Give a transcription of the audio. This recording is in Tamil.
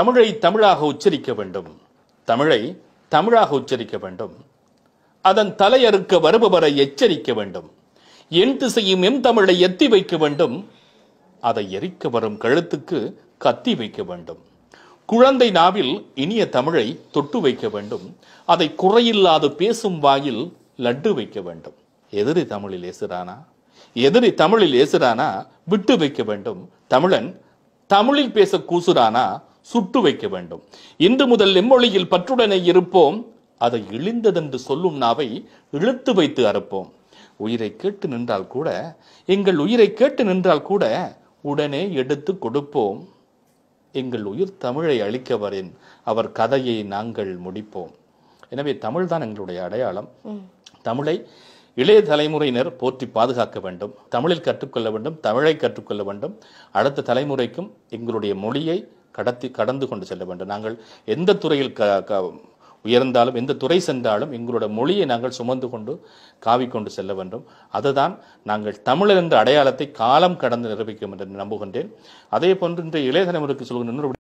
தமிழை தமிழாக உச்சரிக்க வேண்டும் தமிழை தமிழாக உச்சரிக்க வேண்டும் அதன் தலையறுக்க வருபவரை எச்சரிக்க வேண்டும் என் திசையும் எம் தமிழை எத்தி வைக்க வேண்டும் அதை எரிக்க வரும் கழுத்துக்கு கத்தி வைக்க வேண்டும் குழந்தை நாவில் இனிய தமிழை தொட்டு வைக்க வேண்டும் அதை குறையில்லாது பேசும் வாயில் லட்டு வைக்க வேண்டும் எதிரி தமிழில் ஏசுறானா எதிரி தமிழில் ஏசுறானா விட்டு வைக்க வேண்டும் தமிழன் தமிழில் பேச கூசுறானா சுட்டு வைக்க வேண்டும் இன்று முதல் எம்மொழியில் பற்றுடனை இருப்போம் அதை இழிந்ததென்று சொல்லும் நாவை இழுத்து வைத்து அறுப்போம் உயிரை கேட்டு நின்றால் கூட எங்கள் உயிரை கேட்டு நின்றால் கூட உடனே எடுத்து கொடுப்போம் எங்கள் உயிர் தமிழை அழிக்கவரின் அவர் கதையை நாங்கள் முடிப்போம் எனவே தமிழ் தான் எங்களுடைய அடையாளம் தமிழை இளைய தலைமுறையினர் போற்றி பாதுகாக்க வேண்டும் தமிழில் கற்றுக்கொள்ள வேண்டும் தமிழை கற்றுக்கொள்ள வேண்டும் அடுத்த தலைமுறைக்கும் எங்களுடைய மொழியை கடத்தி கடந்து கொண்டு செல்ல வேண்டும் நாங்கள் எந்த துறையில் க உயர்ந்தாலும் எந்த துறை சென்றாலும் எங்களோட மொழியை நாங்கள் சுமந்து கொண்டு காவி கொண்டு செல்ல வேண்டும் அதுதான் நாங்கள் தமிழர் என்ற அடையாளத்தை காலம் கடந்து நிரூபிக்கும் என்று நம்புகின்றேன் அதே போன்று இன்றைய இளைய தலைமுறைக்கு சொல்கின்ற